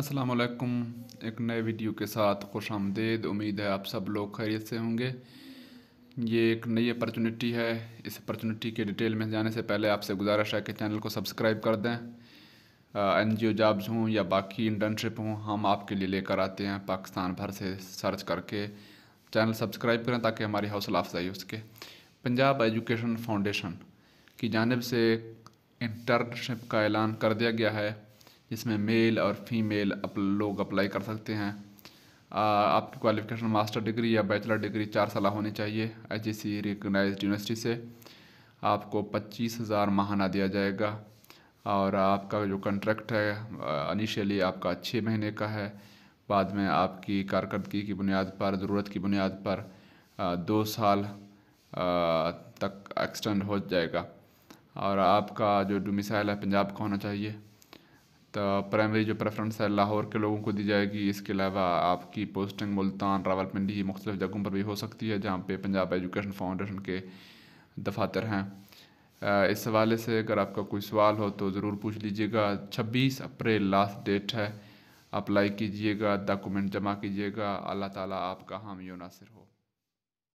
अस्सलाम वालेकुम एक नए वीडियो के साथ खुश आमदेद उम्मीद है आप सब लोग खैरियत से होंगे ये एक नई अपॉर्चुनिटी है इस अपॉर्चुनिटी के डिटेल में जाने से पहले आपसे गुजारिश है कि चैनल को सब्सक्राइब कर दें एन जी ओ जॉब्स हों या बाकी इंटर्नशिप हों हम आपके लिए लेकर आते हैं पाकिस्तान भर से सर्च करके चैनल सब्सक्राइब करें ताकि हमारी हौसला अफजाई हो सके पंजाब एजुकेशन फाउंडेशन की जानब से इंटर्नशिप का ऐलान कर दिया गया है इसमें मेल और फीमेल अप, लोग अप्लाई कर सकते हैं आपकी क्वालिफ़िकेशन मास्टर डिग्री या बैचलर डिग्री चार साल होनी चाहिए एच सी रिकगनाइज यूनिवर्सिटी से आपको पच्चीस हज़ार माहाना दिया जाएगा और आपका जो कॉन्ट्रैक्ट है इनिशियली आपका छः महीने का है बाद में आपकी कारकर्दगी की बुनियाद पर ज़रूरत की बुनियाद पर दो साल तक एक्सटेंड हो जाएगा और आपका जो डोमिसाइल है पंजाब का होना चाहिए तो प्राइमरी जो प्रेफरेंस है लाहौर के लोगों को दी जाएगी इसके अलावा आपकी पोस्टिंग मुल्तान रावलपिंडी मुख्तलिफ जगहों पर भी हो सकती है जहाँ पे पंजाब एजुकेशन फाउंडेशन के दफातर हैं इस हवाले से अगर आपका कोई सवाल हो तो ज़रूर पूछ लीजिएगा छब्बीस अप्रैल लास्ट डेट है अप्लाई कीजिएगा डॉक्यूमेंट जमा कीजिएगा अल्लाह ताला आपका हामी नासिर हो